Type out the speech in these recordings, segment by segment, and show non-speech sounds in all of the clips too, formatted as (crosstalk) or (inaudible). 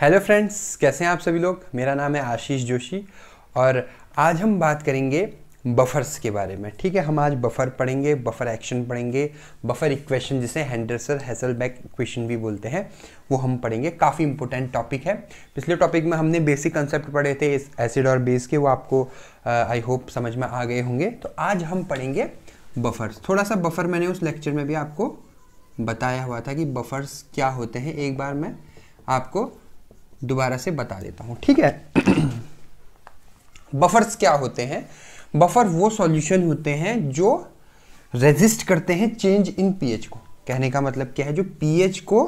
hello friends कैसे हैं आप सभी लोग मेरा नाम है आशीष जोशी और आज हम बात करेंगे बफ़र्स के बारे में ठीक है हम आज बफ़र पढ़ेंगे बफ़र एक्शन पढ़ेंगे बफ़र इक्वेशन जिसे हैसल हैसलबैक इक्वेशन भी बोलते हैं वो हम पढ़ेंगे काफ़ी इंपॉर्टेंट टॉपिक है पिछले टॉपिक में हमने बेसिक कंसेप्ट पढ़े थे इस एसिड और बेस के वो आपको आई uh, होप समझ में आ गए होंगे तो आज हम पढ़ेंगे बफ़र्स थोड़ा सा बफ़र मैंने उस लेक्चर में भी आपको बताया हुआ था कि बफ़र्स क्या होते हैं एक बार मैं आपको दोबारा से बता देता हूँ ठीक है बफर्स (clears throat) क्या होते हैं बफर वो सॉल्यूशन होते हैं जो रेजिस्ट करते हैं चेंज इन पीएच को कहने का मतलब क्या है जो पीएच को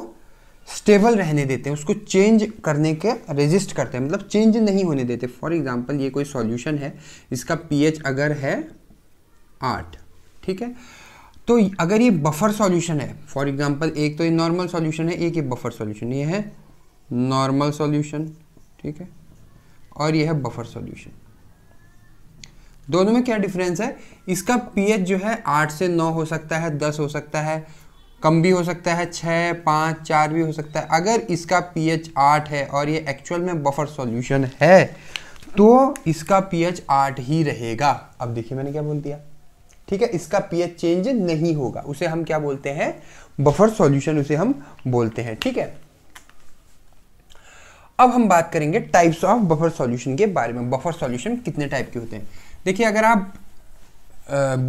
स्टेबल रहने देते हैं उसको चेंज करने के रेजिस्ट करते हैं मतलब चेंज नहीं होने देते फॉर एग्जाम्पल ये कोई सॉल्यूशन है इसका पीएच अगर है आठ ठीक है तो अगर ये बफर सॉल्यूशन है फॉर एग्जाम्पल एक तो ये नॉर्मल सॉल्यूशन है एक ये बफर सॉल्यूशन ये है नॉर्मल सॉल्यूशन ठीक है और यह है बफर सॉल्यूशन दोनों में क्या डिफरेंस है इसका पीएच जो है आठ से नौ हो सकता है दस हो सकता है कम भी हो सकता है छः पाँच चार भी हो सकता है अगर इसका पीएच आठ है और ये एक्चुअल में बफर सॉल्यूशन है तो इसका पीएच आठ ही रहेगा अब देखिए मैंने क्या बोल दिया ठीक है इसका पीएच चेंज नहीं होगा उसे हम क्या बोलते हैं बफर सॉल्यूशन उसे हम बोलते हैं ठीक है अब हम बात करेंगे टाइप्स ऑफ बफर सॉल्यूशन के बारे में बफर सॉल्यूशन कितने टाइप के होते हैं देखिए अगर आप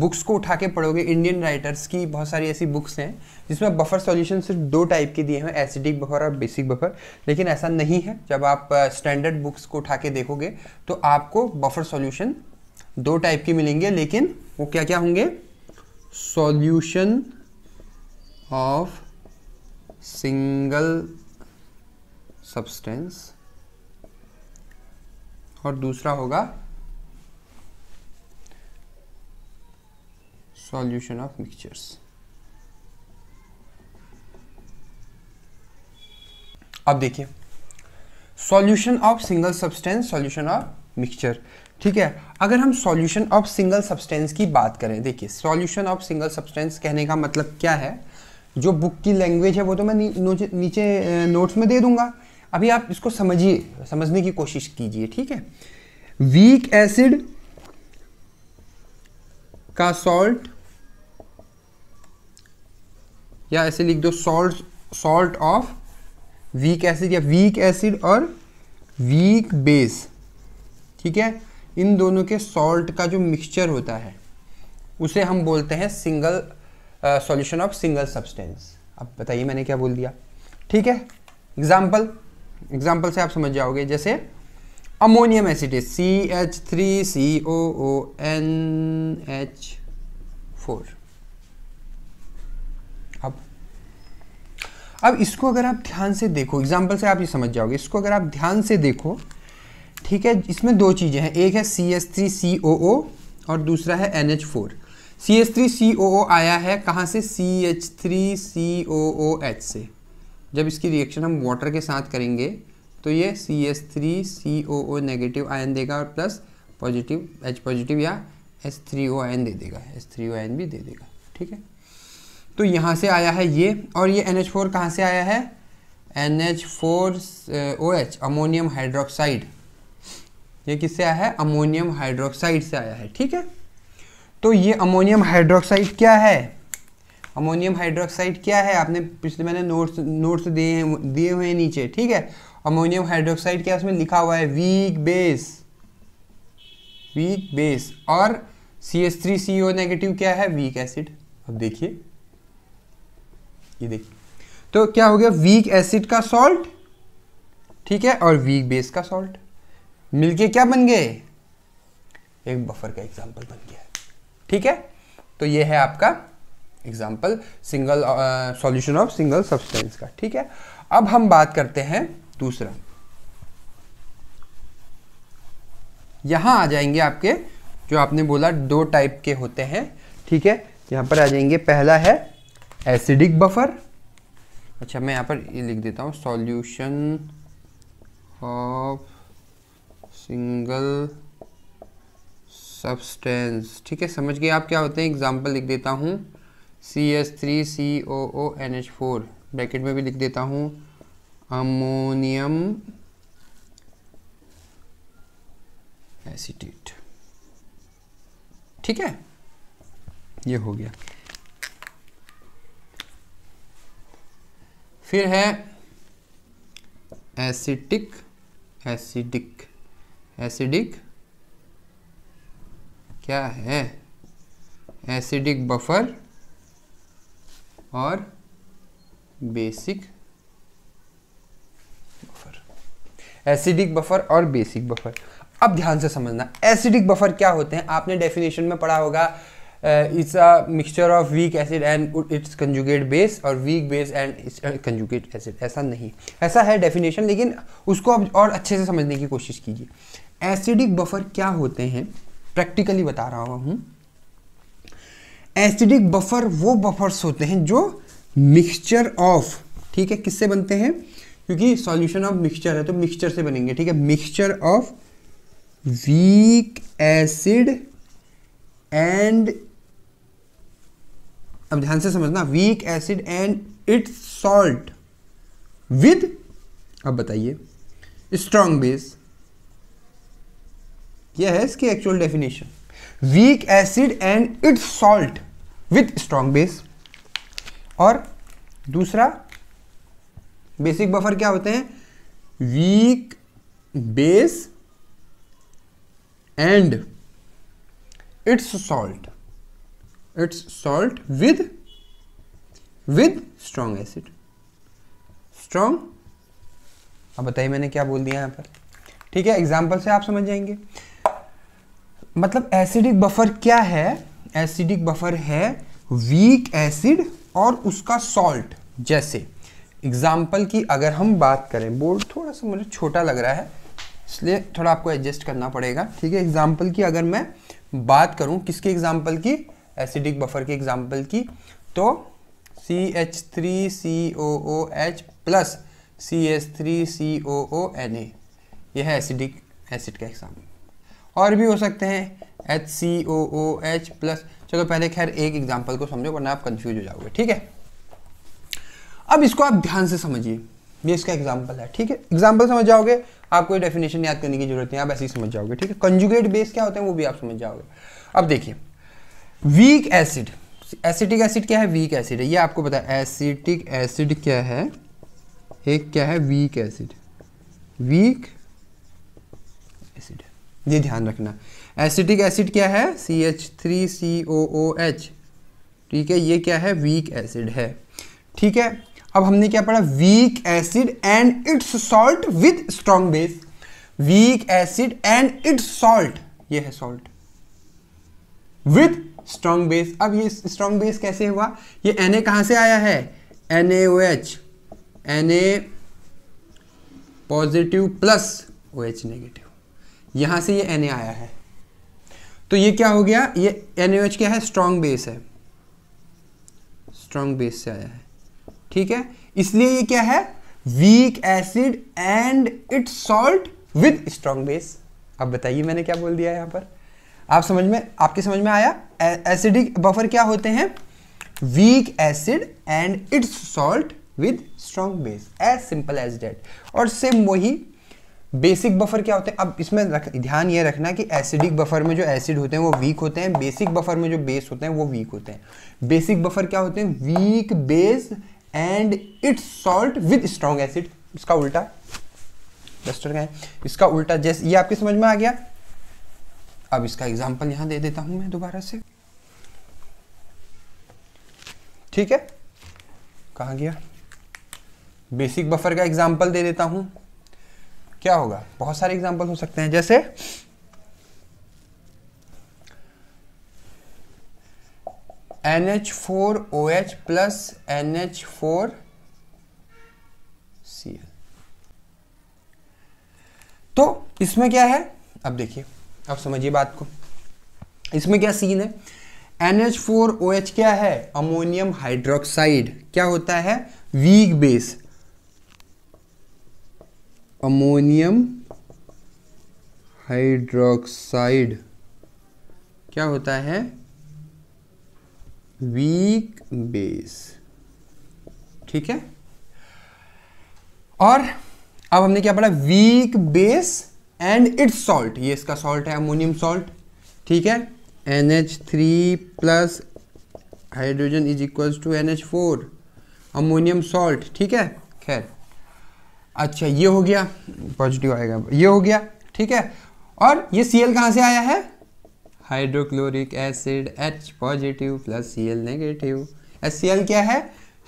बुक्स को उठा के पढ़ोगे इंडियन राइटर्स की बहुत सारी ऐसी बुक्स हैं जिसमें बफर सॉल्यूशन सिर्फ दो टाइप के दिए हैं एसिडिक बफर और बेसिक बफर लेकिन ऐसा नहीं है जब आप स्टैंडर्ड बुक्स को उठा के देखोगे तो आपको बफर सॉल्यूशन दो टाइप के मिलेंगे लेकिन वो क्या क्या होंगे सॉल्यूशन ऑफ सिंगल सब्सटेंस और दूसरा होगा सॉल्यूशन ऑफ मिक्सचर्स अब देखिए solution of single substance solution of mixture ठीक है अगर हम सॉल्यूशन ऑफ सिंगल सब्सटेंस की बात करें देखिए सॉल्यूशन ऑफ सिंगल सब्सटेंस कहने का मतलब क्या है जो बुक की लैंग्वेज है वो तो मैं नीचे नीचे नोट्स में दे दूंगा अभी आप इसको समझिए समझने की कोशिश कीजिए ठीक है वीक एसिड का सॉल्ट या ऐसे लिख दो salt salt of weak acid या वीक एसिड और वीक बेस ठीक है इन दोनों के सॉल्ट का जो मिक्सचर होता है उसे हम बोलते हैं single solution of single substance अब बताइए मैंने क्या बोल दिया ठीक है एग्जाम्पल एग्जाम्पल से आप समझ जाओगे जैसे ammonium acid C H three C O O N H four अब अब इसको अगर आप ध्यान से देखो एग्जाम्पल से आप ये समझ जाओगे इसको अगर आप ध्यान से देखो ठीक है इसमें दो चीज़ें हैं एक है C S three C O ओ और दूसरा है N H four C S three C O O आया है कहां से C H three C O O H से जब इसकी रिएक्शन हम वाटर के साथ करेंगे तो ये C S three C O O negative ion देगा और प्लस पॉजिटिव एच पॉजिटिव या एस थ्री ओ आयन दे देगा एस थ्री ओ आयन भी दे देगा ठीक है तो यहाँ से आया है ये और ये एन एच फोर कहाँ से आया है N H four O H ammonium hydroxide ये किससे आया है अमोनियम हाइड्रोक्साइड से आया है ठीक है तो ये अमोनियम हाइड्रोक्साइड क्या है अमोनियम हाइड्रोक्साइड क्या है आपने पिछले मैंने नोट्स नोट्स दिए हैं दिए हुए हैं नीचे ठीक है अमोनियम हाइड्रोक्साइड क्या उसमें लिखा हुआ है वीक बेस वीक बेस और C S three C O negative क्या है वीक एसिड अब देखिए ये देखिए तो क्या हो गया वीक एसिड का सॉल्ट ठीक है और वीक बेस का सॉल्ट मिलके क्या बन गए एक बफर का एग्जाम्पल बन गया ठीक है तो ये है आपका example single solution of single substance का ठीक है अब हम बात करते हैं दूसरा यहां आ जाएंगे आपके जो आपने बोला दो टाइप के होते हैं ठीक है यहां पर आ जाएंगे पहला है एसिडिक बफर अच्छा मैं यहाँ पर ये लिख देता हूं सॉल्यूशन ऑफ सिंगल सब्सटेंस ठीक है समझ गए आप क्या होते हैं एग्जांपल लिख देता हूं C S three C O O N H four bracket में भी लिख देता हूँ अमोनियम एसीटेट ठीक है ये हो गया फिर है एसिटिक एसिडिक एसिडिक क्या है एसिडिक बफर और बेसिक बफर एसिडिक बफर और बेसिक बफर अब ध्यान से समझना एसिडिक बफर क्या होते हैं आपने डेफिनेशन में पढ़ा होगा it's a mixture of weak acid and its conjugate base और weak base and conjugate acid ऐसा नहीं ऐसा है डेफिनेशन लेकिन उसको अब और अच्छे से समझने की कोशिश कीजिए एसिडिक बफर क्या होते हैं प्रैक्टिकली बता रहा हूँ एसिडिक बफर वो बफर्स होते हैं जो मिक्सचर ऑफ ठीक है किससे बनते हैं क्योंकि सॉल्यूशन ऑफ मिक्सचर है तो मिक्सचर से बनेंगे ठीक है mixture of weak acid and अब ध्यान से समझना weak acid and its salt with अब बताइए स्ट्रॉन्ग बेस यह है इसकी actual definition weak acid and its salt with strong base और दूसरा बेसिक बफर क्या होते हैं weak base and its salt its salt with with strong acid strong अब बताइए मैंने क्या बोल दिया यहां पर ठीक है एग्जाम्पल से आप समझ जाएंगे मतलब एसिडिक बफर क्या है एसिडिक बफर है वीक एसिड और उसका सॉल्ट जैसे एग्जाम्पल की अगर हम बात करें बोर्ड थोड़ा सा मुझे छोटा लग रहा है इसलिए थोड़ा आपको एडजस्ट करना पड़ेगा ठीक है एग्जाम्पल की अगर मैं बात करूं किसके एग्जाम्पल की एसिडिक बफर के एग्जाम्पल की तो C H three C O O H plus C H three C O O N A यह है एसिडिक एसिड का एग्जाम्पल और भी हो सकते हैं H C O O H plus चलो पहले खैर एक एग्जाम्पल को समझो वरना आप कंफ्यूज हो जाओगे ठीक है अब इसको आप ध्यान से समझिए ये इसका एग्जाम्पल है ठीक है एग्जाम्पल समझ जाओगे आपको डेफिनेशन याद करने की जरूरत नहीं आप ऐसे ही समझ जाओगे ठीक है कंजुगेट बेस क्या होते हैं वो भी आप समझ जाओगे अब देखिए वीक एसिड एसिटिक एसिड क्या है वीक एसिड है ये आपको पता है एसिटिक एसिड क्या है एक क्या है वीक एसिड वीक एसिड ये ध्यान रखना एसिटिक एसिड क्या है C H three C O O H ठीक है ये क्या है वीक एसिड है ठीक है अब हमने क्या पढ़ा weak acid and its salt with strong base weak acid and its salt ये है सॉल्ट विथ स्ट्रॉन्ग बेस अब ये स्ट्रॉन्ग बेस कैसे हुआ ये एन ए कहां से आया है N A O H N A positive plus O H negative यहाँ से ये एन आया है तो ये क्या हो गया ये एन क्या है स्ट्रॉन्ग बेस है स्ट्रॉन्ग बेस से आया है ठीक है इसलिए ये क्या है weak acid and it salt with strong base अब बताइए मैंने क्या बोल दिया यहां पर आप समझ में आपके समझ में आया एसिडिक बफर क्या होते हैं weak acid and its salt with strong base as simple as that और सेम वही बेसिक बफर क्या होते हैं अब इसमें रख, ध्यान ये रखना कि एसिडिक बफर में जो एसिड होते हैं वो वीक होते हैं बेसिक बफर में जो बेस होते हैं वो वीक होते हैं बेसिक बफर क्या होते हैं weak base and its salt with strong acid इसका उल्टा डस्टर का इसका उल्टा जैसे ये आपकी समझ में आ गया अब इसका एग्जाम्पल यहां दे देता हूं मैं दोबारा से ठीक है कहा गया बेसिक बफर का एग्जाम्पल दे देता हूं क्या होगा बहुत सारे एग्जाम्पल हो सकते हैं जैसे N H four O H plus N H four C L तो इसमें क्या है अब देखिए अब समझिए बात को इसमें क्या सीन है N H four O H क्या है अमोनियम हाइड्रोक्साइड क्या होता है वीक बेस अमोनियम हाइड्रोक्साइड क्या होता है वीक बेस ठीक है और अब हमने क्या पढ़ा weak base and its salt ये इसका सॉल्ट है अमोनियम सॉल्ट ठीक है N H three plus hydrogen is equals to N H four ammonium salt ठीक है खैर अच्छा ये हो गया पॉजिटिव आएगा ये हो गया ठीक है और ये सी एल कहाँ से आया है hydrochloric acid H positive plus C L negative S C L क्या है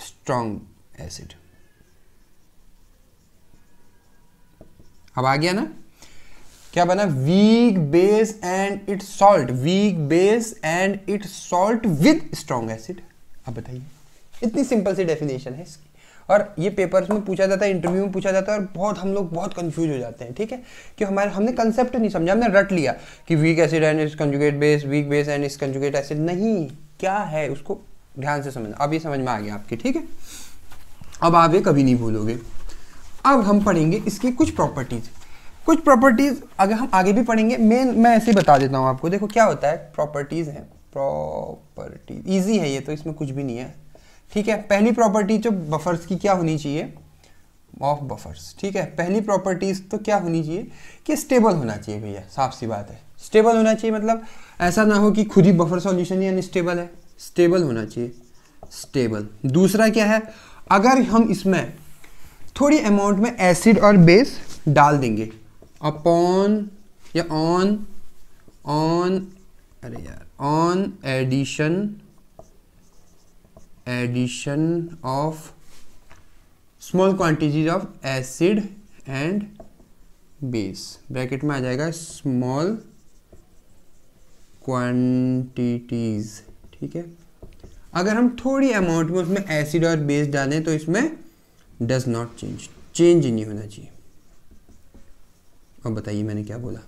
स्ट्रॉन्ग एसिड अब आ गया ना क्या बना weak base and it salt weak base and it salt with strong acid अब बताइए इतनी सिंपल सी डेफिनेशन है इसकी और ये पेपर्स में पूछा जाता है इंटरव्यू में पूछा जाता है और बहुत हम लोग बहुत कन्फ्यूज हो जाते हैं ठीक है कि हमारे हमने कंसेप्ट नहीं समझा हमने रट लिया कि weak acid and is conjugate base weak base and is conjugate acid नहीं क्या है उसको ध्यान से समझना अब ये समझ में आ गया आपकी ठीक है अब आप ये कभी नहीं भूलोगे अब हम पढ़ेंगे इसकी कुछ प्रॉपर्टीज़ कुछ प्रॉपर्टीज़ अगर हम आगे भी पढ़ेंगे मेन मैं ऐसे ही बता देता हूँ आपको देखो क्या होता है प्रॉपर्टीज़ हैं प्रॉपर्टीज ईजी है ये तो इसमें कुछ भी नहीं है ठीक है पहली प्रॉपर्टी जो बफर्स की क्या होनी चाहिए ऑफ बफर्स ठीक है पहली प्रॉपर्टीज तो क्या होनी चाहिए कि स्टेबल होना चाहिए भैया साफ सी बात है स्टेबल होना चाहिए मतलब ऐसा ना हो कि खुद ही बफर सॉल्यूशन ही अनस्टेबल है स्टेबल होना चाहिए स्टेबल दूसरा क्या है अगर हम इसमें थोड़ी अमाउंट में एसिड और बेस डाल देंगे अपॉन या ऑन ऑन अरे यार on addition addition of small quantities of acid and base bracket में आ जाएगा स्मॉल क्वांटिटीज ठीक है अगर हम थोड़ी अमाउंट में उसमें एसिड और बेस डालें तो इसमें डज नॉट चेंज चेंज नहीं होना चाहिए अब बताइए मैंने क्या बोला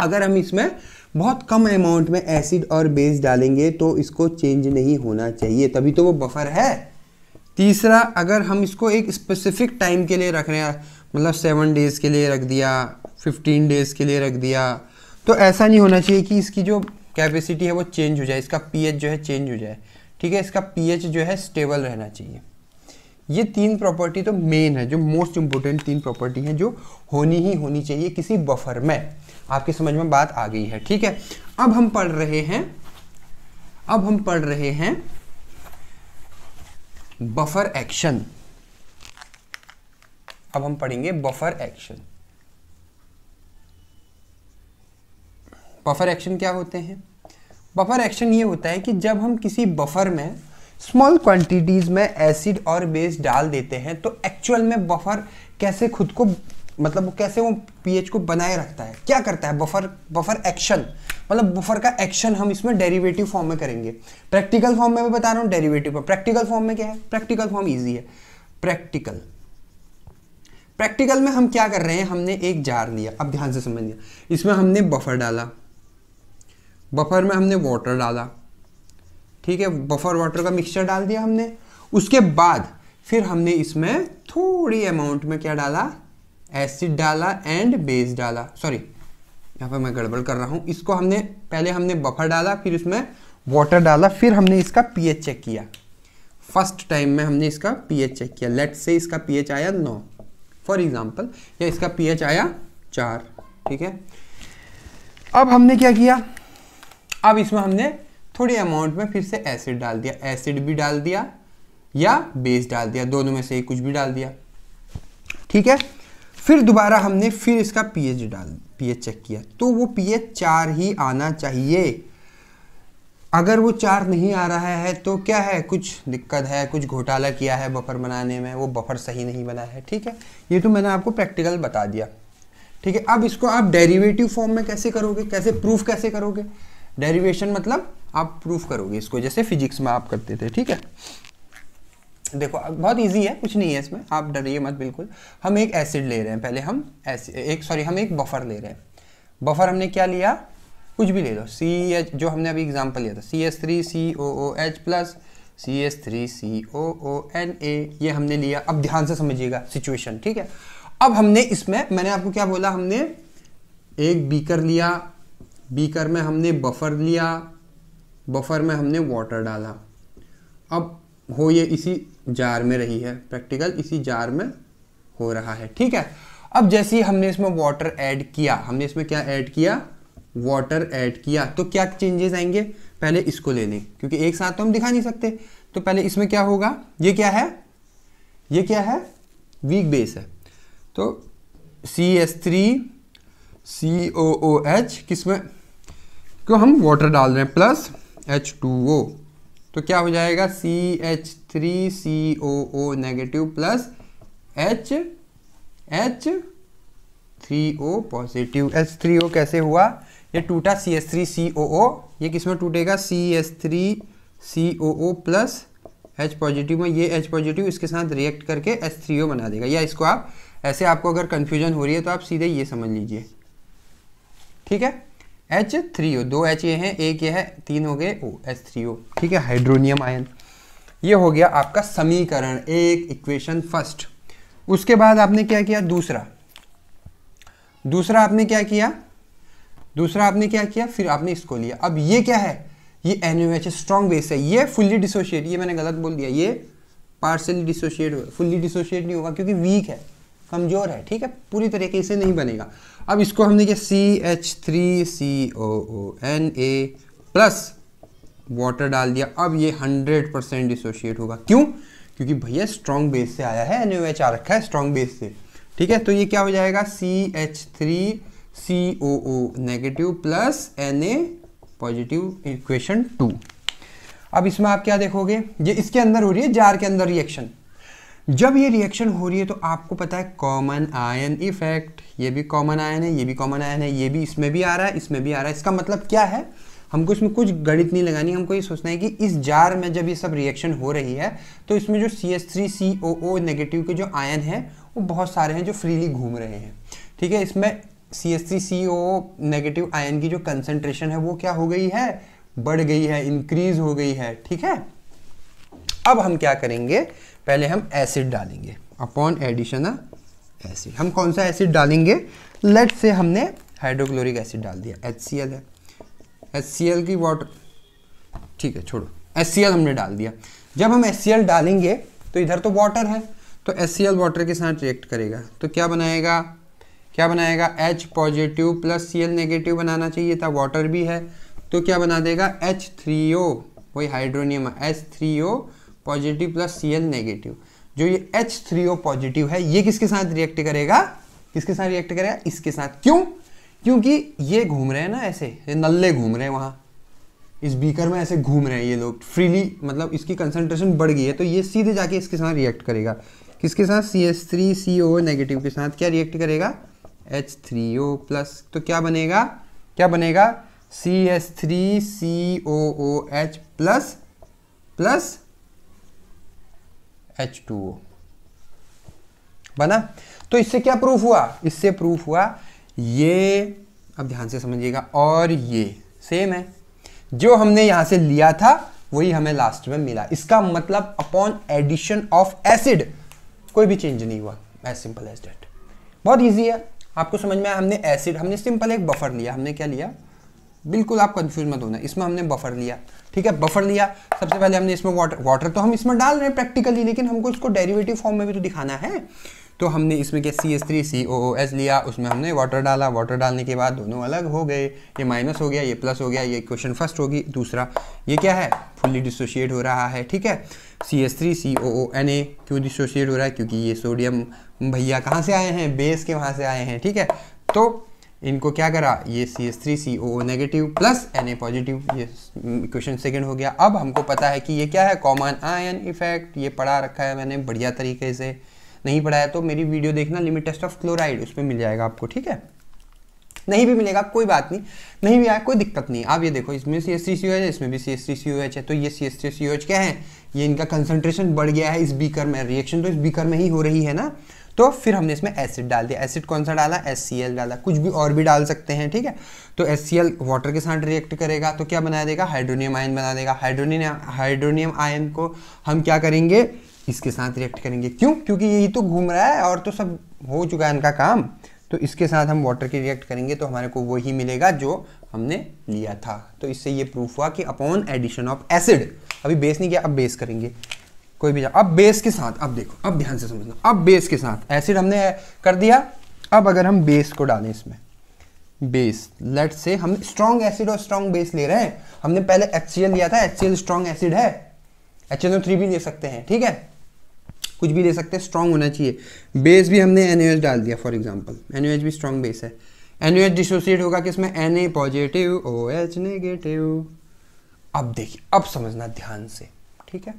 अगर हम इसमें बहुत कम अमाउंट में एसिड और बेस डालेंगे तो इसको चेंज नहीं होना चाहिए तभी तो वो बफर है तीसरा अगर हम इसको एक स्पेसिफिक टाइम के लिए रख रहे हैं मतलब सेवन डेज़ के लिए रख दिया फिफ्टीन डेज़ के लिए रख दिया तो ऐसा नहीं होना चाहिए कि इसकी जो कैपेसिटी है वो चेंज हो जाए इसका पीएच जो है चेंज हो जाए ठीक है इसका पीएच जो है स्टेबल रहना चाहिए ये तीन प्रॉपर्टी तो मेन है जो मोस्ट इंपॉर्टेंट तीन प्रॉपर्टी हैं जो होनी ही होनी चाहिए किसी बफर में आपके समझ में बात आ गई है ठीक है अब हम पढ़ रहे हैं अब हम पढ़ रहे हैं बफर एक्शन अब हम पढ़ेंगे बफर एक्शन बफर एक्शन क्या होते हैं बफर एक्शन ये होता है कि जब हम किसी बफर में स्मॉल क्वांटिटीज़ में एसिड और बेस डाल देते हैं तो एक्चुअल में बफर कैसे खुद को मतलब कैसे वो पीएच को बनाए रखता है क्या करता है बफर बफर एक्शन मतलब बफर का एक्शन हम इसमें डेरिवेटिव फॉर्म में करेंगे प्रैक्टिकल फॉर्म में मैं बता रहा हूँ डेरिवेटिव पर प्रैक्टिकल फॉर्म में क्या है प्रैक्टिकल फॉर्म ईजी है प्रैक्टिकल प्रैक्टिकल में हम क्या कर रहे हैं हमने एक जार लिया अब ध्यान से समझिए इसमें हमने बफर डाला बफर में हमने वाटर डाला ठीक है बफर वाटर का मिक्सचर डाल दिया हमने उसके बाद फिर हमने इसमें थोड़ी अमाउंट में क्या डाला एसिड डाला एंड बेस डाला सॉरी यहाँ पर मैं गड़बड़ कर रहा हूँ इसको हमने पहले हमने बफर डाला फिर उसमें वाटर डाला फिर हमने इसका पीएच चेक किया फर्स्ट टाइम में हमने इसका पीएच चेक किया लेट से इसका पीएच आया नौ फॉर एग्जाम्पल या इसका पीएच आया चार ठीक है अब हमने क्या किया अब इसमें हमने थोड़ी अमाउंट में फिर से एसिड डाल दिया एसिड भी डाल दिया या बेस डाल दिया दोनों में से कुछ भी डाल दिया ठीक है फिर दोबारा हमने फिर इसका पीएच डाल पीएच चेक किया तो वो पीएच चार ही आना चाहिए अगर वो चार नहीं आ रहा है तो क्या है कुछ दिक्कत है कुछ घोटाला किया है बफर बनाने में वो बफर सही नहीं बना है ठीक है ये तो मैंने आपको प्रैक्टिकल बता दिया ठीक है अब इसको आप डेरिवेटिव फॉर्म में कैसे करोगे कैसे प्रूफ कैसे करोगे डेरिवेशन मतलब आप प्रूफ करोगे इसको जैसे फिजिक्स में आप करते थे ठीक है देखो बहुत इजी है कुछ नहीं है इसमें आप डरिए मत बिल्कुल हम एक एसिड ले रहे हैं पहले हम एसिड एक सॉरी हम एक बफर ले रहे हैं बफर हमने क्या लिया कुछ भी ले लो सी एच जो हमने अभी एग्जाम्पल लिया था C S three C O O H plus C S three C O O N A ये हमने लिया अब ध्यान से समझिएगा सिचुएशन ठीक है अब हमने इसमें मैंने आपको क्या बोला हमने एक बीकर लिया बीकर में हमने बफर लिया बफर में हमने वाटर डाला अब हो ये इसी जार में रही है प्रैक्टिकल इसी जार में हो रहा है ठीक है अब जैसे ही हमने इसमें वाटर ऐड किया हमने इसमें क्या ऐड किया वाटर ऐड किया तो क्या चेंजेस आएंगे पहले इसको ले लें क्योंकि एक साथ तो हम दिखा नहीं सकते तो पहले इसमें क्या होगा ये क्या है ये क्या है वीक बेस है तो C S three C O O H किसमें क्यों हम वाटर डाल रहे हैं प्लस एच टू ओ तो क्या हो जाएगा C H three C O O negative plus H H three O positive H three O कैसे हुआ ये टूटा सी एस थ्री सी ओ ओ ये किस में टूटेगा C S three C O O plus H positive में ये एच पॉजिटिव इसके साथ रिएक्ट करके एच थ्री ओ बना देगा या इसको आप ऐसे आपको अगर कन्फ्यूजन हो रही है तो आप सीधे ये समझ लीजिए ठीक है एच थ्री ओ दो एच ये हैं एक ये है तीन हो गए ओ एच थ्री ओ ठीक है हाइड्रोनियम आयन ये हो गया आपका समीकरण एक इक्वेशन फर्स्ट उसके बाद आपने क्या किया दूसरा दूसरा आपने क्या किया दूसरा आपने क्या किया फिर आपने इसको लिया अब ये क्या है ये N O H strong base है ये फुल्ली डिसोशिएट ये मैंने गलत बोल दिया ये पार्सली डिसोशिएट फुल्ली डिसोशिएट नहीं होगा क्योंकि वीक है कमज़ोर है ठीक है पूरी तरीके से नहीं बनेगा अब इसको हमने क्या C H three C O O N A plus water डाल दिया अब ये हंड्रेड परसेंट डिसोशिएट होगा क्यों क्योंकि भैया स्ट्रॉन्ग बेस से आया है एन ओ एच आ रखा है स्ट्रॉन्ग बेस से ठीक है तो ये क्या हो जाएगा C H three C O O negative plus N A positive equation two अब इसमें आप क्या देखोगे ये इसके अंदर हो रही है जार के अंदर रिएक्शन जब ये रिएक्शन हो रही है तो आपको पता है कॉमन आयन इफेक्ट ये भी कॉमन आयन है ये भी कॉमन आयन है ये भी इसमें भी आ रहा है इसमें भी आ रहा है इसका मतलब क्या है हमको इसमें कुछ गणित नहीं लगानी हमको ये सोचना है कि इस जार में जब ये सब रिएक्शन हो रही है तो इसमें जो C S three C O O negative के जो आयन है वो बहुत सारे हैं जो फ्रीली घूम रहे हैं ठीक है इसमें C S three C O negative ion की जो कंसनट्रेशन है वो क्या हो गई है बढ़ गई है इंक्रीज हो गई है ठीक है अब हम क्या करेंगे पहले हम एसिड डालेंगे अपॉन एडिशन एसिड हम कौन सा एसिड डालेंगे लेट से हमने हाइड्रोक्लोरिक एसिड डाल दिया एच सी एल है एच सी एल की वाटर ठीक है छोड़ो एच सी एल हमने डाल दिया जब हम एच सी एल डालेंगे तो इधर तो वाटर है तो एच सी एल वाटर के साथ रिएक्ट करेगा तो क्या बनाएगा क्या बनाएगा H positive plus C L negative बनाना चाहिए था वाटर भी है तो क्या बना देगा एच थ्री ओ वही hydronium H three O positive plus C negative जो ये एच थ्री ओ पॉजिटिव है ये किसके साथ रिएक्ट करेगा किसके साथ रिएक्ट करेगा इसके साथ क्यों क्योंकि ये घूम रहे हैं ना ऐसे ये नल्ले घूम रहे हैं वहाँ इस बीकर में ऐसे घूम रहे हैं ये लोग फ्रीली मतलब इसकी कंसेंट्रेशन बढ़ गई है तो ये सीधे जाके इसके साथ रिएक्ट करेगा किसके साथ C S three C O negative के साथ क्या रिएक्ट करेगा एच थ्री ओ प्लस तो क्या बनेगा क्या बनेगा C S three C O O H plus plus H two O बना तो इससे क्या प्रूफ हुआ इससे प्रूफ हुआ ये अब ध्यान से समझिएगा और ये सेम है जो हमने यहां से लिया था वही हमें लास्ट में मिला इसका मतलब अपॉन एडिशन ऑफ एसिड कोई भी चेंज नहीं हुआ एज सिंपल एज डेट बहुत ईजी है आपको समझ में आया हमने एसिड हमने सिंपल एक बफर लिया हमने क्या लिया बिल्कुल आप कंफ्यूज मत होना इसमें हमने बफर लिया ठीक है बफर लिया सबसे पहले हमने इसमें वाटर वाटर तो हम इसमें डाल रहे हैं प्रैक्टिकली लेकिन हमको इसको डेरिवेटिव फॉर्म में भी तो दिखाना है तो हमने इसमें क्या C S three C O O S लिया उसमें हमने वाटर डाला वाटर डालने के बाद दोनों अलग हो गए ये माइनस हो गया ये प्लस हो गया ये क्वेश्चन फर्स्ट होगी दूसरा ये क्या है फुल्ली डिसोशिएट हो रहा है ठीक है C S three C O O N A क्यों डिसोशिएट हो रहा है क्योंकि ये सोडियम भैया कहाँ से आए हैं बेस के वहाँ से आए हैं ठीक है तो इनको क्या करा ये C S three C O negative plus N A positive ये क्वेश्चन सेकंड हो गया अब हमको पता है कि ये क्या है कॉमन आयन इफेक्ट ये पढ़ा रखा है मैंने बढ़िया तरीके से नहीं पढ़ाया तो मेरी वीडियो देखना लिमिट टेस्ट ऑफ क्लोराइड उसमें मिल जाएगा आपको ठीक है नहीं भी मिलेगा कोई बात नहीं नहीं भी आया कोई दिक्कत नहीं आप ये देखो इसमें C S three C O H है इसमें भी C S three C O H है तो ये C S three C O H क्या है ये इनका कंसंट्रेशन बढ़ गया है इस बीकर में रिएक्शन तो इस बीकर में ही हो रही है ना तो फिर हमने इसमें एसिड डाल दिया एसिड कौन सा डाला एस डाला कुछ भी और भी डाल सकते हैं ठीक है तो एस वाटर के साथ रिएक्ट करेगा तो क्या बना देगा हाइड्रोनियम आयन बना देगा हाइड्रोनियम हाइड्रोनियम आयन को हम क्या करेंगे इसके साथ रिएक्ट करेंगे क्यों क्योंकि यही तो घूम रहा है और तो सब हो चुका है इनका काम तो इसके साथ हम वाटर के रिएक्ट करेंगे तो हमारे को वही मिलेगा जो हमने लिया था तो इससे ये प्रूफ हुआ कि अपॉन एडिशन ऑफ एसिड अभी बेस नहीं किया अब बेस करेंगे कोई भी अब बेस के साथ अब देखो अब ध्यान से समझना अब बेस के साथ एसिड हमने कर दिया अब अगर हम बेस को डालें इसमें बेस लेट से हम स्ट्रॉन्ग एसिड और स्ट्रॉन्ग बेस ले रहे हैं हमने पहले एच लिया था एच स्ट्रॉन्ग एसिड है एच एन थ्री भी ले सकते हैं ठीक है कुछ भी ले सकते हैं स्ट्रॉन्ग होना चाहिए बेस भी हमने एन डाल दिया फॉर एग्जाम्पल एन भी स्ट्रॉन्ग बेस है एन डिसोसिएट होगा कि इसमें N A positive O H negative अब देखिए अब समझना ध्यान से ठीक है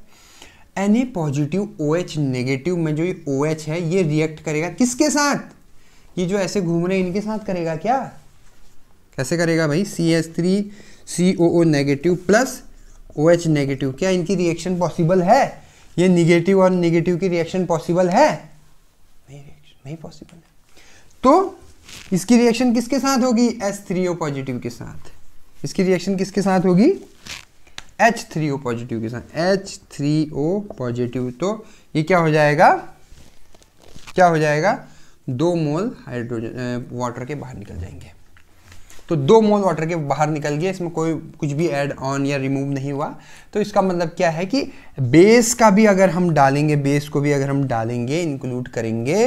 N A positive O H negative में जो ये ओ एच है ये रिएक्ट करेगा किसके साथ ये जो ऐसे घूम रहे इनके साथ करेगा क्या कैसे करेगा भाई C H three C O O negative plus O H negative क्या इनकी रिएक्शन पॉसिबल है ये निगेटिव और निगेटिव की रिएक्शन पॉसिबल है नहीं रिएक्शन नहीं पॉसिबल है तो इसकी रिएक्शन किसके साथ होगी एस थ्री ओ पॉजिटिव के साथ इसकी रिएक्शन किसके साथ होगी एच थ्री ओ पॉजिटिव के साथ एच थ्री ओ पॉजिटिव तो ये क्या हो जाएगा क्या हो जाएगा दो मोल हाइड्रोजन वाटर के बाहर निकल जाएंगे तो दो मोल वाटर के बाहर निकल गए इसमें कोई कुछ भी ऐड ऑन या रिमूव नहीं हुआ तो इसका मतलब क्या है कि बेस का भी अगर हम डालेंगे बेस को भी अगर हम डालेंगे इंक्लूड करेंगे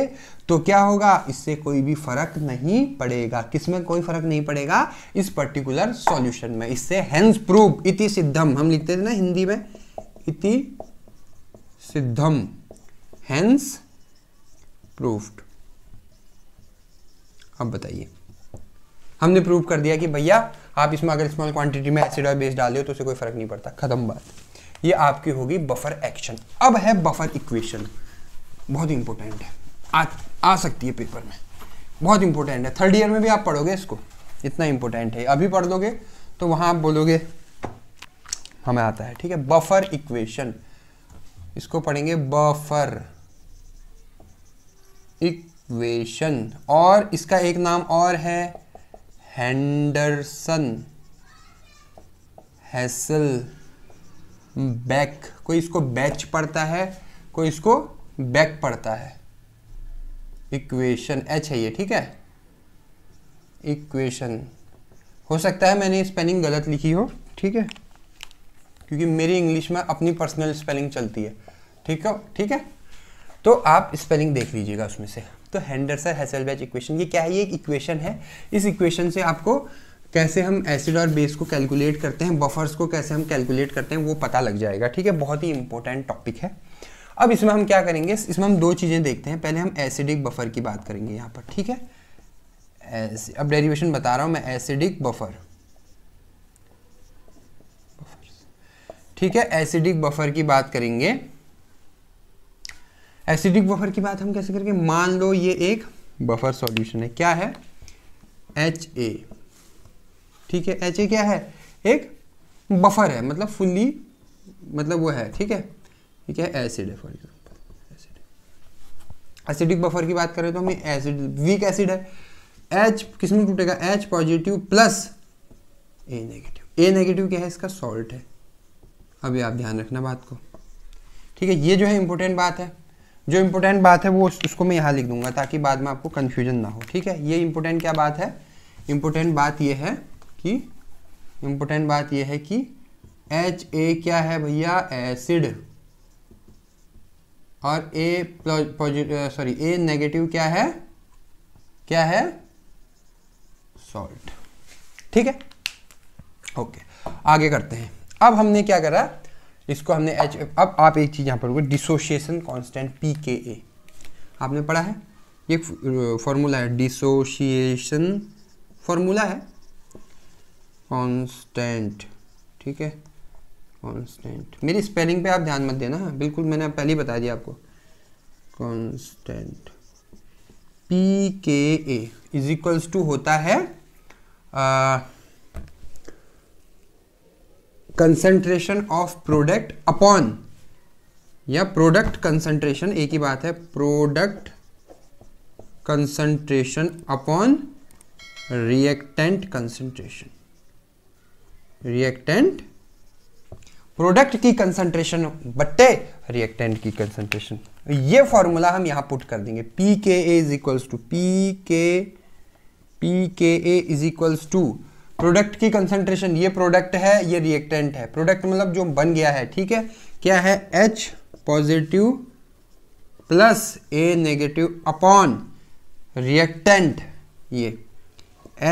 तो क्या होगा इससे कोई भी फर्क नहीं पड़ेगा किसमें कोई फर्क नहीं पड़ेगा इस पर्टिकुलर सॉल्यूशन में इससे हैंस प्रूफ इति सिद्धम हम लिखते थे ना हिंदी में इति सिद्धम हेंस प्रूफ्ड अब बताइए हमने प्रूव कर दिया कि भैया आप इसमें अगर स्मॉल क्वांटिटी में एसिड और बेस डाल हो तो उसे कोई फर्क नहीं पड़ता खत्म बात ये आपकी होगी बफर एक्शन अब है बफर इक्वेशन बहुत इंपॉर्टेंट है आ, आ सकती है पेपर में बहुत इंपॉर्टेंट है थर्ड ईयर में भी आप पढ़ोगे इसको इतना इंपॉर्टेंट है अभी पढ़ लोगे तो वहां आप बोलोगे हमें आता है ठीक है बफर इक्वेशन इसको पढ़ेंगे बफर इक्वेशन और इसका एक नाम और है हैंडरसन हैसल बैक कोई इसको बैच पढ़ता है कोई इसको बैक पढ़ता है इक्वेशन एच है ये ठीक है इक्वेशन हो सकता है मैंने स्पेलिंग गलत लिखी हो ठीक है क्योंकि मेरी इंग्लिश में अपनी पर्सनल स्पेलिंग चलती है ठीक है ठीक है तो आप स्पेलिंग देख लीजिएगा उसमें से तो हैंडरसन बैच इक्वेशन ये क्या है ये एक इक्वेशन है इस इक्वेशन से आपको कैसे हम एसिड और बेस को कैलकुलेट करते हैं बफर्स को कैसे हम कैलकुलेट करते हैं वो पता लग जाएगा ठीक है बहुत ही इंपॉर्टेंट टॉपिक है अब इसमें हम क्या करेंगे इसमें हम दो चीज़ें देखते हैं पहले हम एसिडिक बफर की बात करेंगे यहाँ पर ठीक है अब डेरिवेशन बता रहा हूँ मैं एसिडिक बफर ठीक है एसिडिक बफर की बात करेंगे एसिडिक बफर की बात हम कैसे करेंगे मान लो ये एक बफर सॉल्यूशन है क्या है एच ए ठीक है एच ए क्या है एक बफर है मतलब फुल्ली मतलब वो है ठीक है ठीक है एसिड है for example acid acidic buffer की बात करें तो हमें एसिड वीक एसिड है एच किस में टूटेगा H positive plus A negative A negative क्या है इसका सॉल्ट है अभी आप ध्यान रखना बात को ठीक है ये जो है इंपॉर्टेंट बात है जो इंपॉर्टेंट बात है वो उसको मैं यहाँ लिख दूंगा ताकि बाद में आपको कन्फ्यूजन ना हो ठीक है ये इंपॉर्टेंट क्या बात है इंपॉर्टेंट बात ये है कि इंपॉर्टेंट बात यह है कि एच ए क्या है भैया एसिड और ए सॉरी ए नेगेटिव क्या है क्या है सॉल्ट ठीक है ओके आगे करते हैं अब हमने क्या करा इसको हमने एच अब आप एक चीज़ यहां पर डिसोशिएशन कांस्टेंट पी के ए आपने पढ़ा है ये फॉर्मूला uh, है डिसोशिएशन फॉर्मूला है कांस्टेंट ठीक है कॉन्स्टेंट मेरी स्पेलिंग पे आप ध्यान मत देना बिल्कुल मैंने पहले ही बता दिया आपको constant P K A is equals to होता है कंसंट्रेशन ऑफ प्रोडक्ट अपॉन या प्रोडक्ट कंसंट्रेशन एक ही बात है product concentration upon reactant concentration reactant product की कंसंट्रेशन बट्टे रिएक्टेंट की कंसंट्रेशन ये फॉर्मूला हम यहां पुट कर देंगे P K A is equals to P K P K A is equals to product की कंसंट्रेशन ये प्रोडक्ट है ये रिएक्टेंट है प्रोडक्ट मतलब जो बन गया है ठीक है क्या है H positive plus A negative upon reactant ये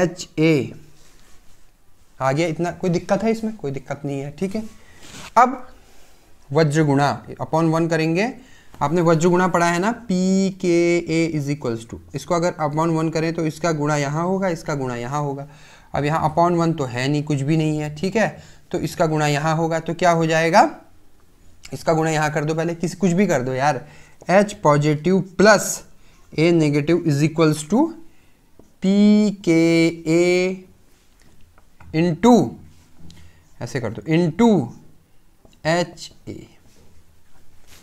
एच ए आ गया इतना कोई दिक्कत है इसमें कोई दिक्कत नहीं है ठीक है अब वज्रगुणा अपॉन वन करेंगे आपने वज्रगुणा पढ़ा है ना P K A is equals to इसको अगर अपॉन वन करें तो इसका गुणा यहाँ होगा इसका गुणा यहाँ होगा अब यहाँ अपॉन वन तो है नहीं कुछ भी नहीं है ठीक है तो इसका गुणा यहाँ होगा तो क्या हो जाएगा इसका गुणा यहाँ कर दो पहले किसी कुछ भी कर दो यार H positive plus A negative is equals to P K A to ऐसे कर दो टू एच ए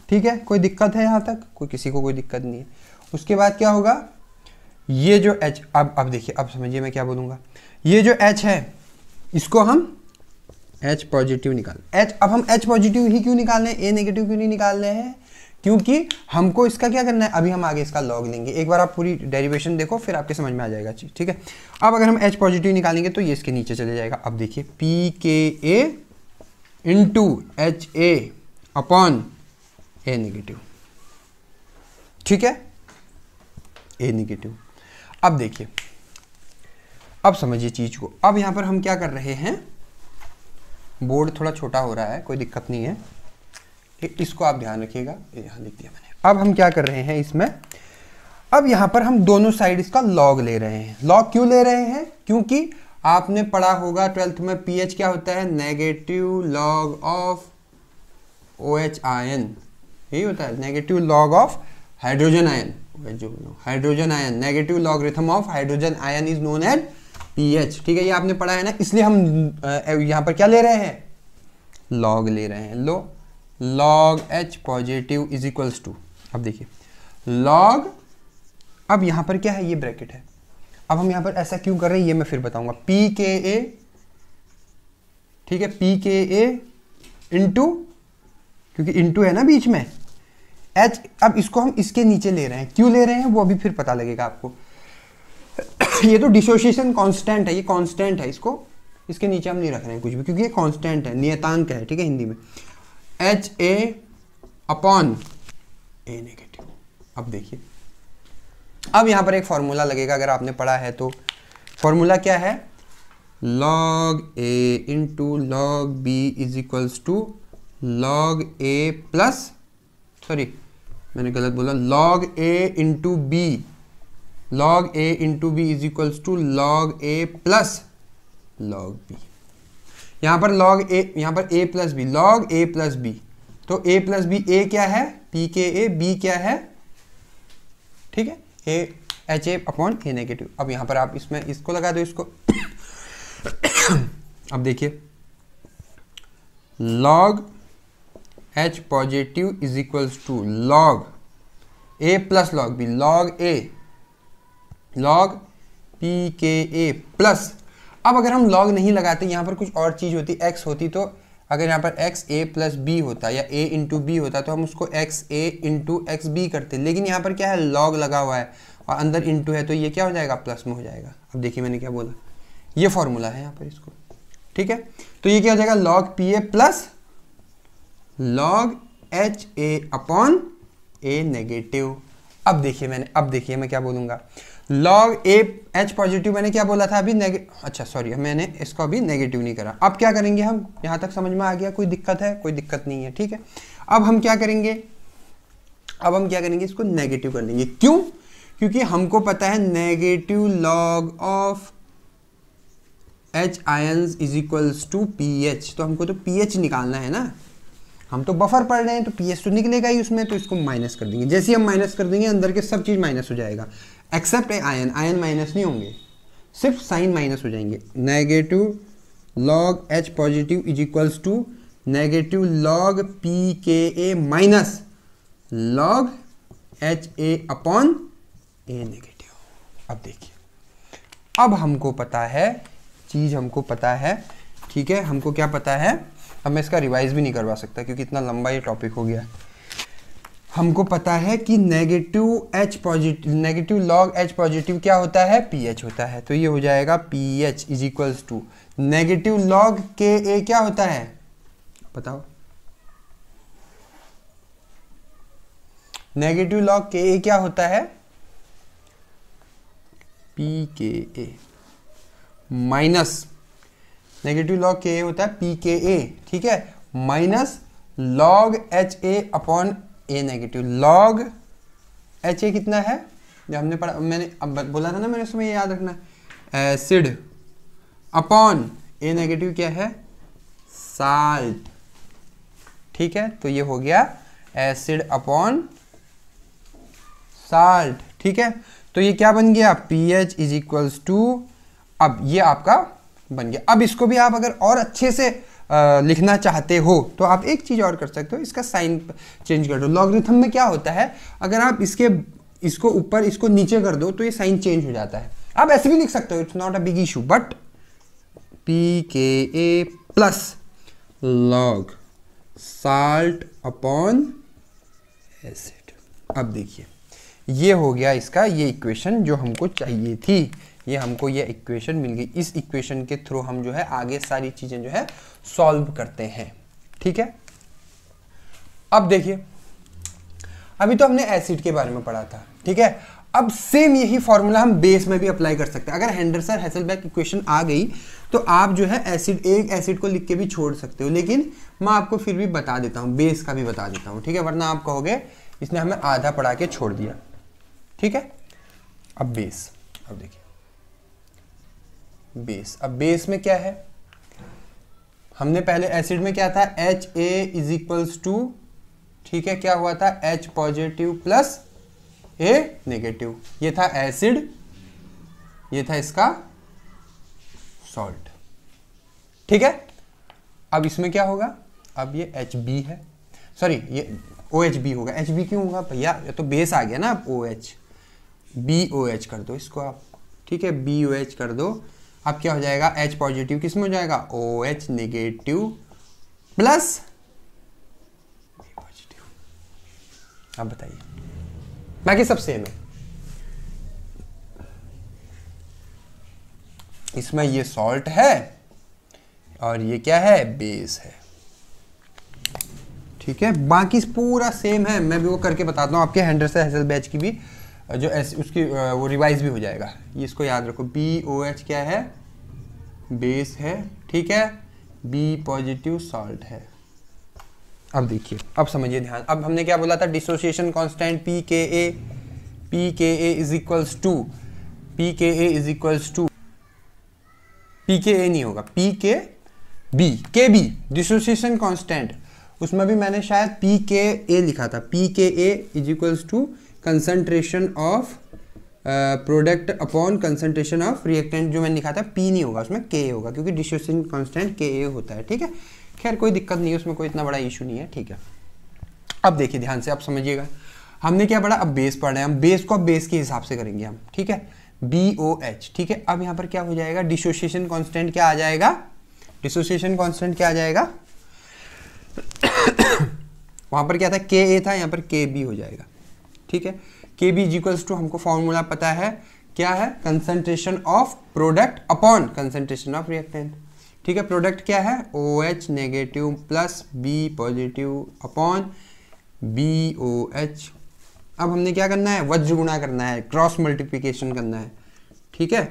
ठीक है कोई दिक्कत है यहां तक कोई किसी को कोई दिक्कत नहीं है उसके बाद क्या होगा ये जो एच अब अब देखिए अब समझिए मैं क्या बोलूंगा ये जो एच है इसको हम एच पॉजिटिव निकाल एच अब हम एच पॉजिटिव ही क्यों निकाल रहे हैं ए नेगेटिव क्यों नहीं निकाल रहे हैं क्योंकि हमको इसका क्या करना है अभी हम आगे इसका लॉग लेंगे एक बार आप पूरी डेरिवेशन देखो फिर आपके समझ में आ जाएगा चीज ठीक है अब अगर हम एच पॉजिटिव निकालेंगे तो ये इसके नीचे चले जाएगा अब देखिए P K A into H A upon A negative ठीक है ए निगेटिव अब देखिए अब समझिए चीज को अब यहां पर हम क्या कर रहे हैं बोर्ड थोड़ा छोटा हो रहा है कोई दिक्कत नहीं है इसको आप ध्यान रखिएगा यहां लिख दिया मैंने अब हम क्या कर रहे हैं इसमें अब यहां पर हम दोनों साइड इसका लॉग ले रहे हैं लॉग क्यों ले रहे हैं क्योंकि आपने पढ़ा होगा ट्वेल्थ में पीएच क्या होता है negative log of O H ion यही होता है negative log of hydrogen ion hydrogen ion negative logarithm of hydrogen ion is known at pH ठीक है ये आपने पढ़ा है ना इसलिए हम यहां पर क्या ले रहे हैं लॉग ले रहे हैं लो log H positive is equals to अब देखिए लॉग अब यहां पर क्या है ये ब्रैकेट है अब हम यहां पर ऐसा क्यों कर रहे हैं ये मैं फिर बताऊंगा पी के ए ठीक है पी के ए इंटू क्योंकि इंटू है ना बीच में एच अब इसको हम इसके नीचे ले रहे हैं क्यों ले रहे हैं वो अभी फिर पता लगेगा आपको (coughs) ये तो डिसोशिएशन कांस्टेंट है ये कांस्टेंट है इसको इसके नीचे हम नहीं रख रहे हैं कुछ भी क्योंकि ये कांस्टेंट है नियतांक है ठीक है हिंदी में H A upon A negative अब देखिए अब यहाँ पर एक फॉर्मूला लगेगा अगर आपने पढ़ा है तो फॉर्मूला क्या है log A into log B is equals to log A plus sorry मैंने गलत बोला log A into B log A into B is equals to log A plus log B यहाँ पर लॉग ए यहाँ पर A plus B log A plus B तो A plus B ए क्या है पी के ए बी क्या है ठीक है A H A upon A negative अब यहाँ पर आप इसमें इसको लगा दो इसको (coughs) अब देखिए log H positive is equals to log A plus log B log A log P K A plus अब अगर हम लॉग नहीं लगाते यहाँ पर कुछ और चीज़ होती एक्स होती तो अगर यहाँ पर एक्स ए प्लस बी होता या ए इंटू बी होता तो हम उसको X A into X B करते लेकिन यहाँ पर क्या है लॉग लगा हुआ है और अंदर इंटू है तो ये क्या हो जाएगा प्लस में हो जाएगा अब देखिए मैंने क्या बोला ये फॉर्मूला है यहाँ पर इसको ठीक है तो ये क्या हो जाएगा log P A plus log H A upon A negative अब देखिए मैंने अब देखिए मैं क्या बोलूँगा लॉग ए एच पॉजिटिव मैंने क्या बोला था अभी अच्छा सॉरी मैंने इसको अभी नेगेटिव नहीं करा अब क्या करेंगे हम यहां तक समझ में आ गया कोई दिक्कत है कोई दिक्कत नहीं है ठीक है अब हम क्या करेंगे अब हम क्या करेंगे इसको नेगेटिव कर लेंगे क्यों क्योंकि हमको पता है negative log of H ions is equals to P H तो हमको तो पी एच निकालना है ना हम तो बफर पढ़ रहे हैं तो पी एच तो निकलेगा ही उसमें तो इसको माइनस कर देंगे जैसे ही हम माइनस कर देंगे अंदर के सब चीज़ माइनस हो जाएगा except A ion ion minus नहीं होंगे सिर्फ साइन माइनस हो जाएंगे negative log H positive is equals to negative log P K A minus log H A upon A negative अब देखिए अब हमको पता है चीज़ हमको पता है ठीक है हमको क्या पता है अब मैं इसका रिवाइज भी नहीं करवा सकता क्योंकि इतना लंबा ये टॉपिक हो गया है हमको पता है कि negative H positive negative log H positive क्या होता है पी एच होता है तो ये हो जाएगा P H is equals to negative log K A क्या होता है बताओ नेगेटिव लॉग के ए क्या होता है P K A minus negative log K ए होता है पी के ए ठीक है minus log H A upon A negative log H A कितना है जो हमने पढ़ा मैंने अब बोला था ना मैंने उसमें याद रखना एसिड अपॉन ए नेगेटिव क्या है साल्ट ठीक है तो ये हो गया एसिड अपॉन साल्ट ठीक है तो ये क्या बन गया P H is equals to अब ये आपका बन गया अब इसको भी आप अगर और अच्छे से लिखना चाहते हो तो आप एक चीज़ और कर सकते हो इसका साइन चेंज कर दो लॉगरिथम में क्या होता है अगर आप इसके इसको ऊपर इसको नीचे कर दो तो ये साइन चेंज हो जाता है आप ऐसे भी लिख सकते हो it's not a big issue but P K A plus log salt upon acid अब देखिए ये हो गया इसका ये इक्वेशन जो हमको चाहिए थी ये हमको ये इक्वेशन मिल गई इस इक्वेशन के थ्रू हम जो है आगे सारी चीज़ें जो है सॉल्व करते हैं ठीक है अब देखिए अभी तो हमने एसिड के बारे में पढ़ा था ठीक है अब सेम यही फॉर्मूला हम बेस में भी अप्लाई कर सकते हैं अगर हैंडरसन हैसलबैक इक्वेशन आ गई तो आप जो है एसिड एक एसिड को लिख के भी छोड़ सकते हो लेकिन मैं आपको फिर भी बता देता हूँ बेस का भी बता देता हूँ ठीक है वरना आप कहोगे इसने हमें आधा पढ़ा के छोड़ दिया ठीक है अब बेस अब देखिए बेस अब बेस में क्या है हमने पहले एसिड में क्या था H A is equals to ठीक है क्या हुआ था H positive plus A negative ये था एसिड ये था इसका सॉल्ट ठीक है अब इसमें क्या होगा अब ये एच बी है सॉरी ये ओ एच बी होगा एच बी क्यों होगा भैया ये तो बेस आ गया ना अब O H B O H कर दो इसको आप ठीक है बी ओ एच कर दो अब क्या हो जाएगा एच पॉजिटिव किस में हो जाएगा O H negative plus positive आप बताइए बाकी सब सेम है इसमें ये सॉल्ट है और ये क्या है बेस है ठीक है बाकी पूरा सेम है मैं भी वो करके बताता हूँ आपके हैंडर से हेसल बैच की भी जो एस उसकी वो रिवाइज भी हो जाएगा ये इसको याद रखो बी ओ एच क्या है बेस है ठीक है बी पॉजिटिव सॉल्ट है अब देखिए अब समझिए ध्यान अब हमने क्या बोला था dissociation constant P K A P K A is equals to P K A is equals to P K A नहीं होगा पी के बी के बी डिसोसिएशन कांस्टेंट उसमें भी मैंने शायद पी के ए लिखा था P K A is equals to concentration of product upon concentration of reactant जो मैंने लिखा था पी नहीं होगा उसमें के होगा क्योंकि डिस्ट्रीब्यूशन कॉन्स्टेंट के ए होता है ठीक है खैर कोई दिक्कत नहीं है उसमें कोई इतना बड़ा इशू नहीं है ठीक है अब देखिए ध्यान से आप समझिएगा हमने क्या पढ़ा अब बेस पढ़ा है हम बेस को अब बेस के हिसाब से करेंगे हम ठीक है बी ओ एच ठीक है अब यहाँ पर क्या हो जाएगा डिसोसिएशन कॉन्स्टेंट क्या आ जाएगा डिसोसिएशन कॉन्स्टेंट क्या आ जाएगा (coughs) वहाँ पर क्या था के ए था यहाँ पर के बी हो जाएगा ठीक है K B is equals to हमको फॉर्मूला पता है क्या है concentration of product upon concentration of reactant ठीक है प्रोडक्ट क्या है O H negative plus B positive upon B O H अब हमने क्या करना है वज्र गुणा करना है क्रॉस मल्टीप्लीकेशन करना है ठीक है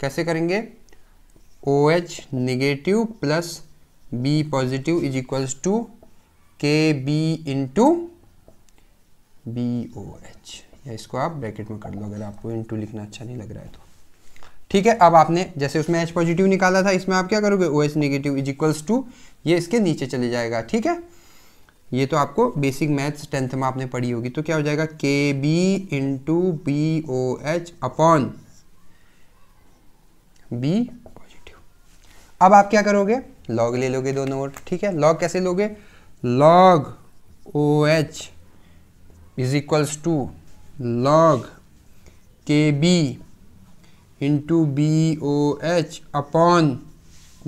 कैसे करेंगे O H negative plus B positive is equals to K B into B O H या इसको आप ब्रैकेट में कर लो अगर आपको टू लिखना अच्छा नहीं लग रहा है तो ठीक है अब आपने जैसे उसमें एच पॉजिटिव निकाला था इसमें आप क्या करोगे O H negative is equals to ये इसके नीचे चले जाएगा ठीक है ये तो आपको बेसिक मैथ्स टेंथ में आपने पढ़ी होगी तो क्या हो जाएगा K B into B O H upon B positive अब आप क्या करोगे लॉग ले लोगे दोनों ओर ठीक है लॉग कैसे लोगे log O H is equals to log K B into B O H upon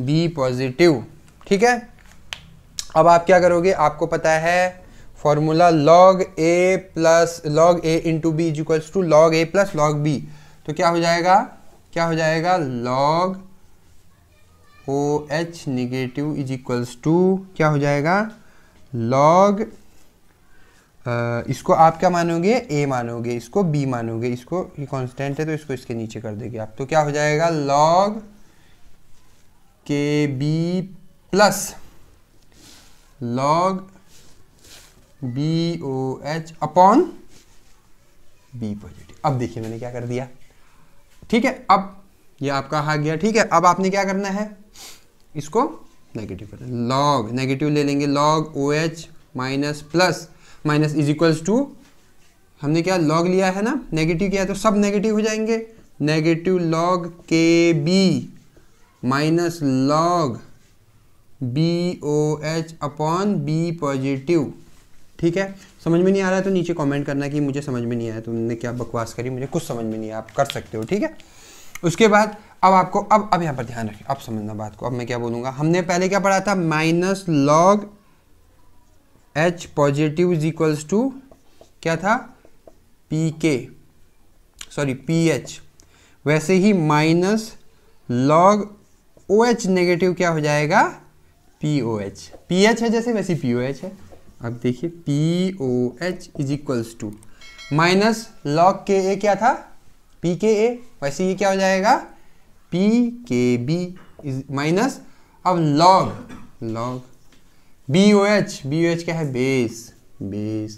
B positive ठीक है अब आप क्या करोगे आपको पता है formula log A plus log A into B is equals to log A plus log B तो क्या हो जाएगा क्या हो जाएगा log O H negative is equals to क्या हो जाएगा लॉग इसको आप क्या मानोगे ए मानोगे इसको बी मानोगे इसको ये कांस्टेंट है तो इसको इसके नीचे कर देगी आप तो क्या हो जाएगा log K B plus log B O H upon B positive अब देखिए मैंने क्या कर दिया ठीक है अब ये आपका आ गया ठीक है अब आपने क्या करना है इसको नेगेटिव करना लॉग नेगेटिव ले लेंगे log O H minus plus minus is equals to हमने क्या लॉग लिया है ना नेगेटिव किया तो सब नेगेटिव हो जाएंगे negative log K B minus log B O H upon B positive ठीक है समझ में नहीं आ रहा है तो नीचे कमेंट करना कि मुझे समझ में नहीं आया तुमने क्या बकवास करी मुझे कुछ समझ में नहीं आया आप कर सकते हो ठीक है उसके बाद अब आपको अब अब यहाँ पर ध्यान रखें अब समझना बात को अब मैं क्या बोलूँगा हमने पहले क्या पढ़ा था minus log H positive is equals to क्या था P K sorry P H वैसे ही minus log O H negative क्या हो जाएगा P O H P H है जैसे वैसे पी ओ एच है अब देखिए P O H is equals to minus log K A क्या था पी के ए वैसे ये क्या हो जाएगा P K B is minus अब log log B O H B O H क्या है बेस बेस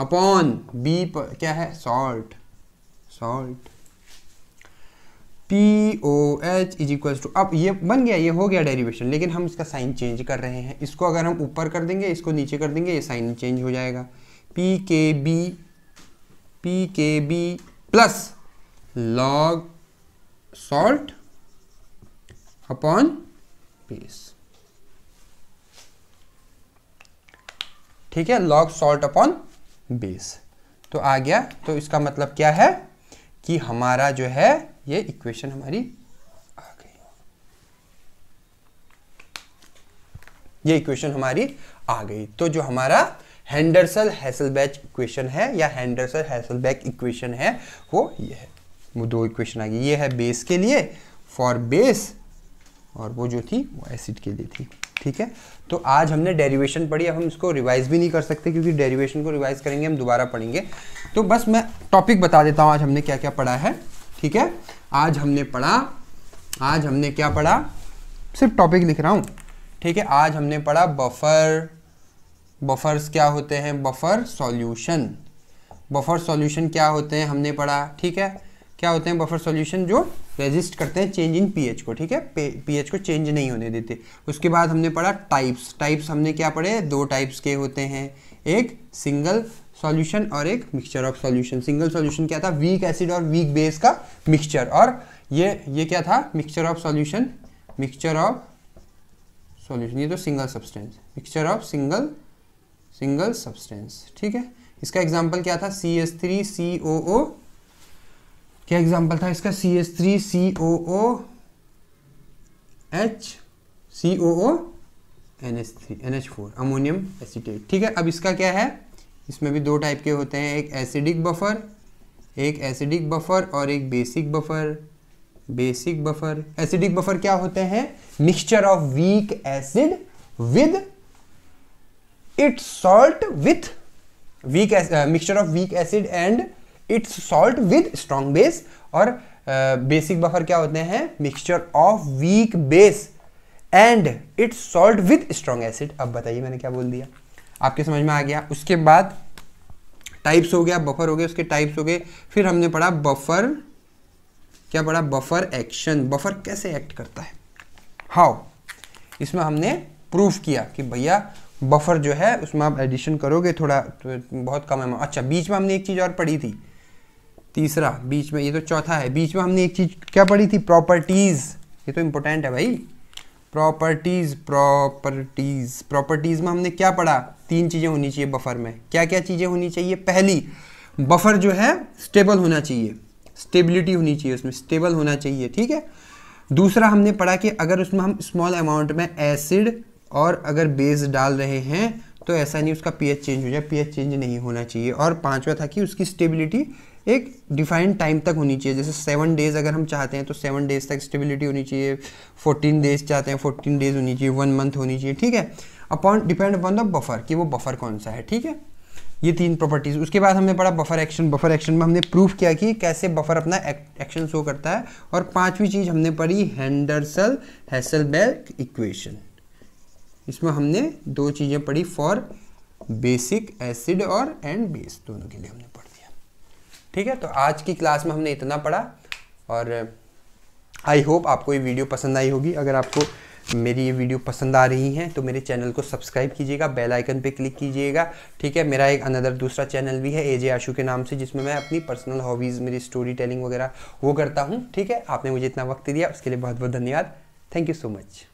अपॉन बी क्या है salt salt P O H is equal to अब ये बन गया ये हो गया डेरिवेशन लेकिन हम इसका साइन चेंज कर रहे हैं इसको अगर हम ऊपर कर देंगे इसको नीचे कर देंगे ये साइन चेंज हो जाएगा P K B P K B plus log salt upon base ठीक है लॉग सॉल्ट अपॉन बेस तो आ गया तो इसका मतलब क्या है कि हमारा जो है ये इक्वेशन हमारी आ गई ये इक्वेशन हमारी आ गई तो जो हमारा हैंडरसल हैसलबैच इक्वेशन है या हैंडरसल हैसलबैक इक्वेशन है वो ये है वो दो इक्वेशन आ गई ये है बेस के लिए फॉर बेस और वो जो थी वो एसिड के लिए थी ठीक है तो आज हमने डेरिवेशन पढ़ी अब हम इसको रिवाइज भी नहीं कर सकते क्योंकि डेरिवेशन को रिवाइज करेंगे हम दोबारा पढ़ेंगे तो बस मैं टॉपिक बता देता हूँ आज हमने क्या क्या पढ़ा है ठीक है आज हमने पढ़ा आज हमने क्या पढ़ा सिर्फ टॉपिक लिख रहा हूँ ठीक है आज हमने पढ़ा बफर बफर्स क्या होते हैं बफर सॉल्यूशन बफर सॉल्यूशन क्या होते हैं हमने पढ़ा ठीक है क्या होते हैं बफर सॉल्यूशन जो रेजिस्ट करते हैं चेंज इन पीएच को ठीक है पीएच को चेंज नहीं होने देते उसके बाद हमने पढ़ा टाइप्स टाइप्स हमने क्या पढ़े दो टाइप्स के होते हैं एक सिंगल सॉल्यूशन और एक mixture of solution single solution क्या था वीक एसिड और वीक बेस का मिक्सचर और ये ये क्या था mixture of solution mixture of solution ये तो single substance mixture of single single substance ठीक है इसका एग्जांपल क्या था C S three C O ओ क्या एग्जाम्पल था इसका C S three C O O H C O O N H three N H four ammonium acetate ठीक है अब इसका क्या है इसमें भी दो टाइप के होते हैं एक एसिडिक बफर एक एसिडिक बफर और एक basic buffer basic buffer acidic buffer क्या होते हैं mixture of weak acid with it salt with weak mixture of weak acid and its salt with strong base और बेसिक uh, बफर क्या होते हैं mixture of weak base and its salt with strong acid अब बताइए मैंने क्या बोल दिया आपके समझ में आ गया उसके बाद टाइप्स हो गया बफर हो गया उसके टाइप्स हो गए फिर हमने पढ़ा बफर क्या पढ़ा बफर एक्शन बफर कैसे एक्ट करता है हाउ इसमें हमने प्रूफ किया कि भैया बफर जो है उसमें आप एडिशन करोगे थोड़ा तो बहुत कम है अच्छा बीच में हमने एक चीज़ और पढ़ी थी तीसरा बीच में ये तो चौथा है बीच में हमने एक चीज क्या पढ़ी थी प्रॉपर्टीज ये तो इम्पोर्टेंट है भाई प्रॉपर्टीज प्रॉपर्टीज प्रॉपर्टीज में हमने क्या पढ़ा तीन चीजें होनी चाहिए बफर में क्या क्या चीजें होनी चाहिए पहली बफर जो है स्टेबल होना चाहिए स्टेबिलिटी होनी चाहिए उसमें स्टेबल होना चाहिए ठीक है दूसरा हमने पढ़ा कि अगर उसमें हम स्मॉल अमाउंट में एसिड और अगर बेस डाल रहे हैं तो ऐसा नहीं उसका पीएच चेंज हो जाए पीएच चेंज नहीं होना चाहिए और पांचवा था कि उसकी स्टेबिलिटी एक डिफाइंड टाइम तक होनी चाहिए जैसे सेवन डेज़ अगर हम चाहते हैं तो सेवन डेज़ तक स्टेबिलिटी होनी चाहिए फोर्टीन डेज़ चाहते हैं फोर्टीन डेज़ होनी चाहिए वन मंथ होनी चाहिए ठीक है upon depend upon the buffer कि वो बफर कौन सा है ठीक है ये तीन प्रॉपर्टीज़ उसके बाद हमने पढ़ा बफर एक्शन बफर एक्शन में हमने प्रूफ किया कि कैसे बफर अपना एक्शन शो करता है और पांचवी चीज़ हमने पढ़ी हैंडरसल बैक इक्वेशन इसमें हमने दो चीज़ें पढ़ी फॉर बेसिक एसिड और एंड बेस दोनों के लिए हमने ठीक है तो आज की क्लास में हमने इतना पढ़ा और आई uh, होप आपको ये वीडियो पसंद आई होगी अगर आपको मेरी ये वीडियो पसंद आ रही है तो मेरे चैनल को सब्सक्राइब कीजिएगा बेल आइकन पे क्लिक कीजिएगा ठीक है मेरा एक अनदर दूसरा चैनल भी है ए जे आशू के नाम से जिसमें मैं अपनी पर्सनल हॉबीज़ मेरी स्टोरी टेलिंग वगैरह वो करता हूँ ठीक है आपने मुझे इतना वक्त दिया उसके लिए बहुत बहुत धन्यवाद थैंक यू सो मच